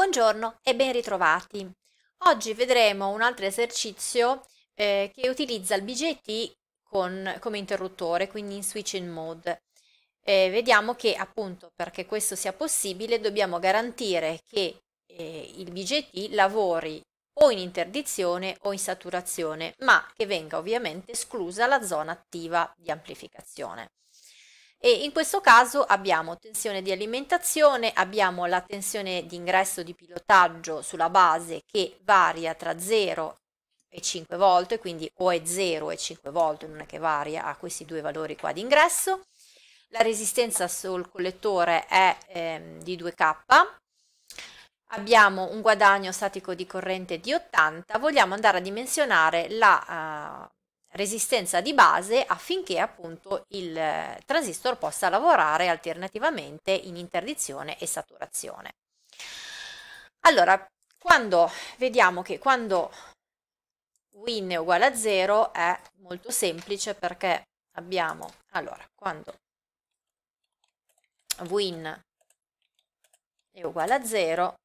Buongiorno e ben ritrovati. Oggi vedremo un altro esercizio eh, che utilizza il BGT con, come interruttore, quindi in switching mode. Eh, vediamo che appunto perché questo sia possibile dobbiamo garantire che eh, il BGT lavori o in interdizione o in saturazione, ma che venga ovviamente esclusa la zona attiva di amplificazione e in questo caso abbiamo tensione di alimentazione, abbiamo la tensione di ingresso di pilotaggio sulla base che varia tra 0 e 5 volte, quindi o è 0 e 5 volte, non è che varia a questi due valori qua di ingresso. La resistenza sul collettore è ehm, di 2K. Abbiamo un guadagno statico di corrente di 80, vogliamo andare a dimensionare la, uh, resistenza di base affinché appunto il eh, transistor possa lavorare alternativamente in interdizione e saturazione. Allora, quando vediamo che quando win è uguale a 0 è molto semplice perché abbiamo, allora, quando win è uguale a 0,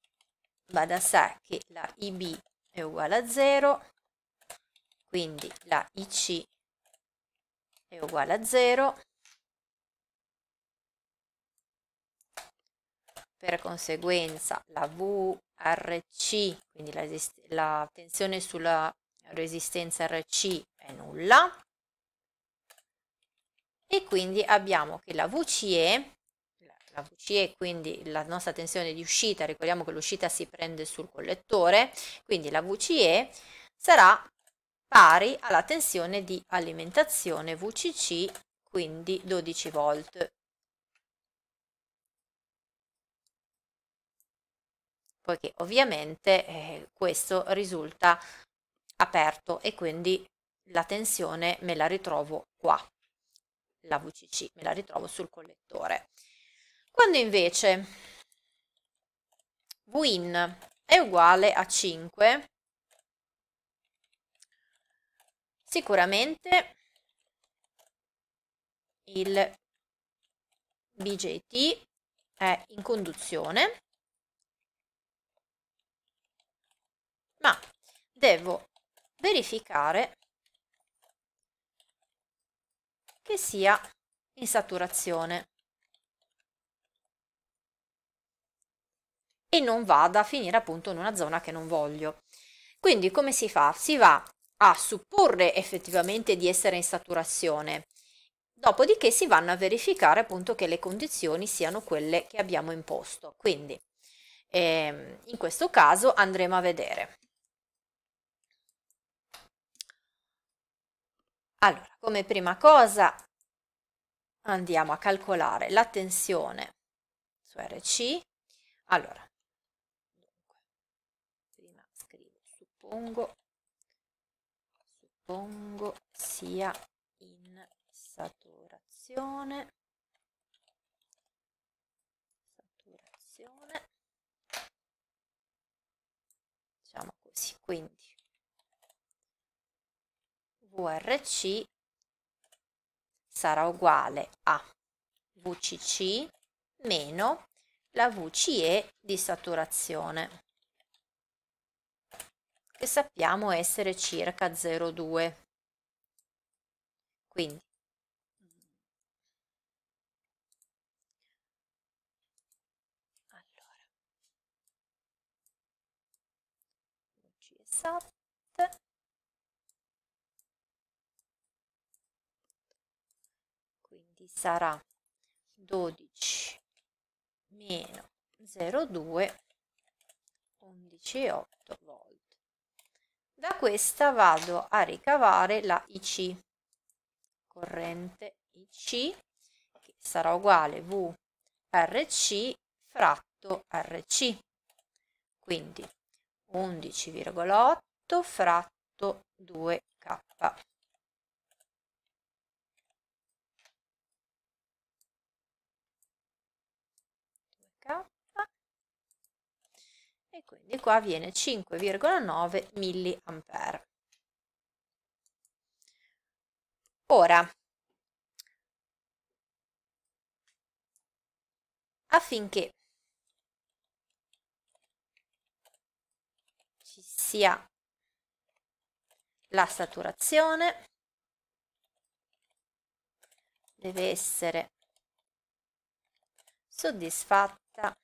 va da sé che la ib è uguale a 0, quindi la IC è uguale a 0 per conseguenza la VRC quindi la, la tensione sulla resistenza RC è nulla e quindi abbiamo che la VCE la VCE, quindi la nostra tensione di uscita, ricordiamo che l'uscita si prende sul collettore, quindi la VCE sarà pari alla tensione di alimentazione VCC, quindi 12 volt. Poiché ovviamente eh, questo risulta aperto e quindi la tensione me la ritrovo qua, la VCC, me la ritrovo sul collettore. Quando invece Win è uguale a 5, sicuramente il BJT è in conduzione, ma devo verificare che sia in saturazione e non vada a finire appunto in una zona che non voglio. Quindi come si fa? Si va a supporre effettivamente di essere in saturazione. Dopodiché si vanno a verificare appunto che le condizioni siano quelle che abbiamo imposto. Quindi ehm, in questo caso andremo a vedere. Allora, come prima cosa andiamo a calcolare la tensione su RC. Allora, dunque, prima scrivo, suppongo suppongo sia in saturazione saturazione diciamo così quindi vrc sarà uguale a vcc meno la vce di saturazione che sappiamo essere circa 0,2. Quindi quindi sarà 12 meno 0,2 11,8 volt. Da questa vado a ricavare la IC, corrente IC, che sarà uguale VRC fratto RC, quindi 11,8 fratto 2K. quindi qua viene 5,9 mA. Ora, affinché ci sia la saturazione, deve essere soddisfatta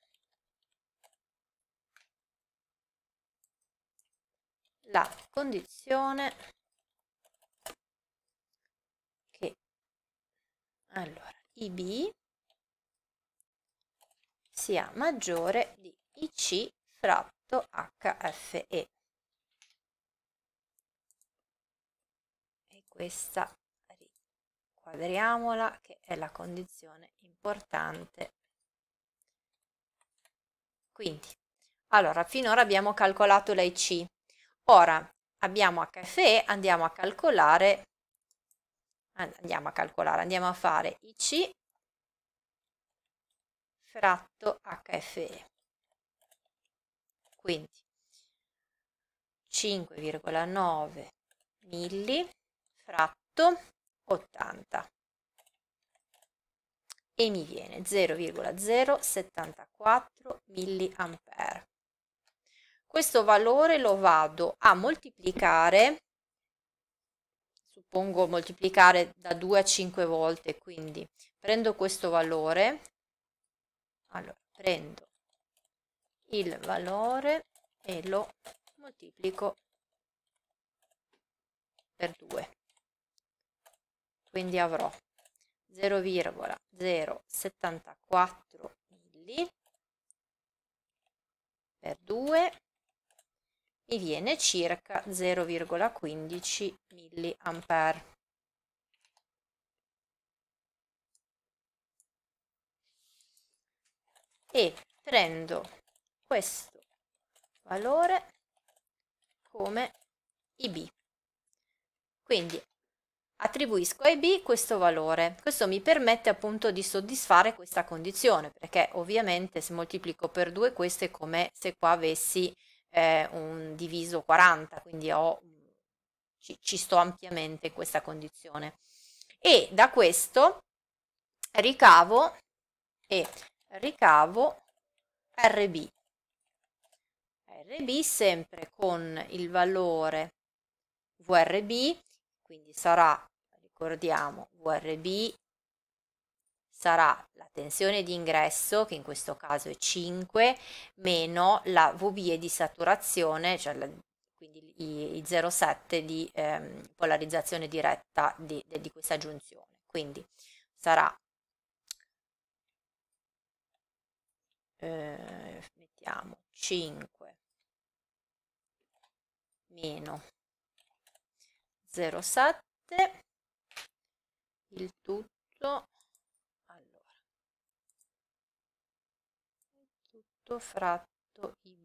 la condizione che allora IB sia maggiore di IC fratto HFE. E questa riquadriamola che è la condizione importante. Quindi, allora, finora abbiamo calcolato l'IC Ora abbiamo HFE, andiamo a calcolare, andiamo a calcolare, andiamo a fare IC fratto HFE. Quindi 5,9 milli fratto 80 e mi viene 0,074 milliampere questo valore lo vado a moltiplicare, suppongo moltiplicare da 2 a 5 volte, quindi prendo questo valore, allora prendo il valore e lo moltiplico per 2, quindi avrò 0,074 milli per 2 mi viene circa 0,15 mA. E prendo questo valore come IB. Quindi attribuisco a IB questo valore. Questo mi permette appunto di soddisfare questa condizione, perché ovviamente se moltiplico per 2 questo è come se qua avessi eh, un diviso 40, quindi ho, ci, ci sto ampiamente in questa condizione. E da questo ricavo e ricavo RB. RB sempre con il valore VRB, quindi sarà, ricordiamo, VRB sarà la tensione di ingresso, che in questo caso è 5, meno la VBE di saturazione, cioè la, quindi i, i 0,7 di ehm, polarizzazione diretta di, di, questa giunzione. Quindi sarà, eh, mettiamo 5 meno 0,7 il tutto fratto ib.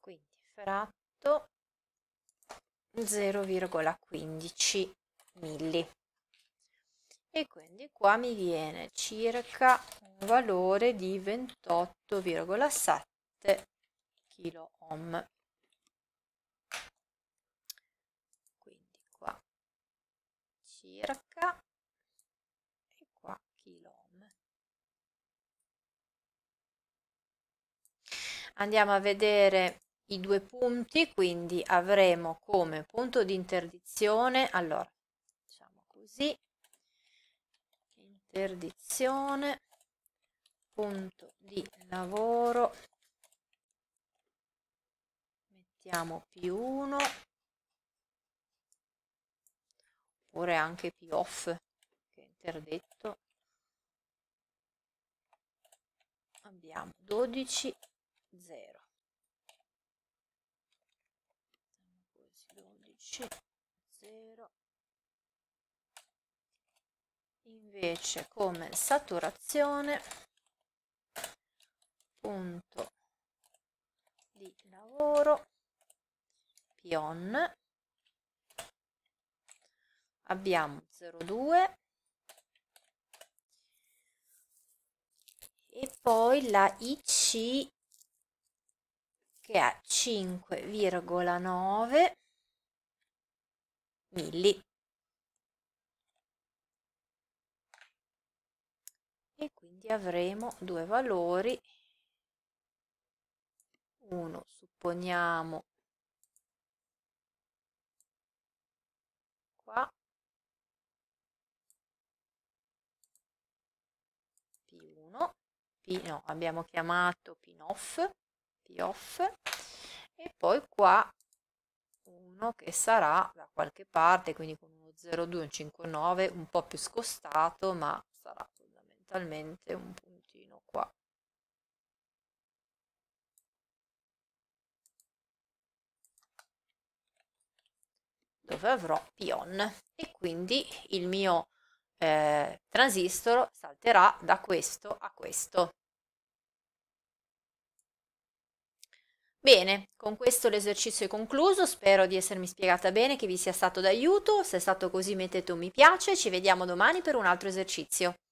Quindi fratto 0,15 milli e quindi qua mi viene circa un valore di 28,7 kilo ohm. Quindi qua circa e qua kilo ohm. Andiamo a vedere i due punti, quindi avremo come punto di interdizione, allora, facciamo così, interdizione punto di lavoro mettiamo più 1 oppure anche più off che interdetto abbiamo 12 0 12 invece come saturazione punto di lavoro pion abbiamo 02 e poi la IC che è 5,9 milli e quindi avremo due valori uno supponiamo qua P1 P, no, abbiamo chiamato P-off P-off e poi qua uno che sarà da qualche parte quindi con uno 0,2 un 5,9 un po' più scostato ma sarà fondamentalmente un puntino qua. dove avrò pion e quindi il mio eh, transistor salterà da questo a questo. Bene, con questo l'esercizio è concluso, spero di essermi spiegata bene, che vi sia stato d'aiuto, se è stato così mettete un mi piace, ci vediamo domani per un altro esercizio.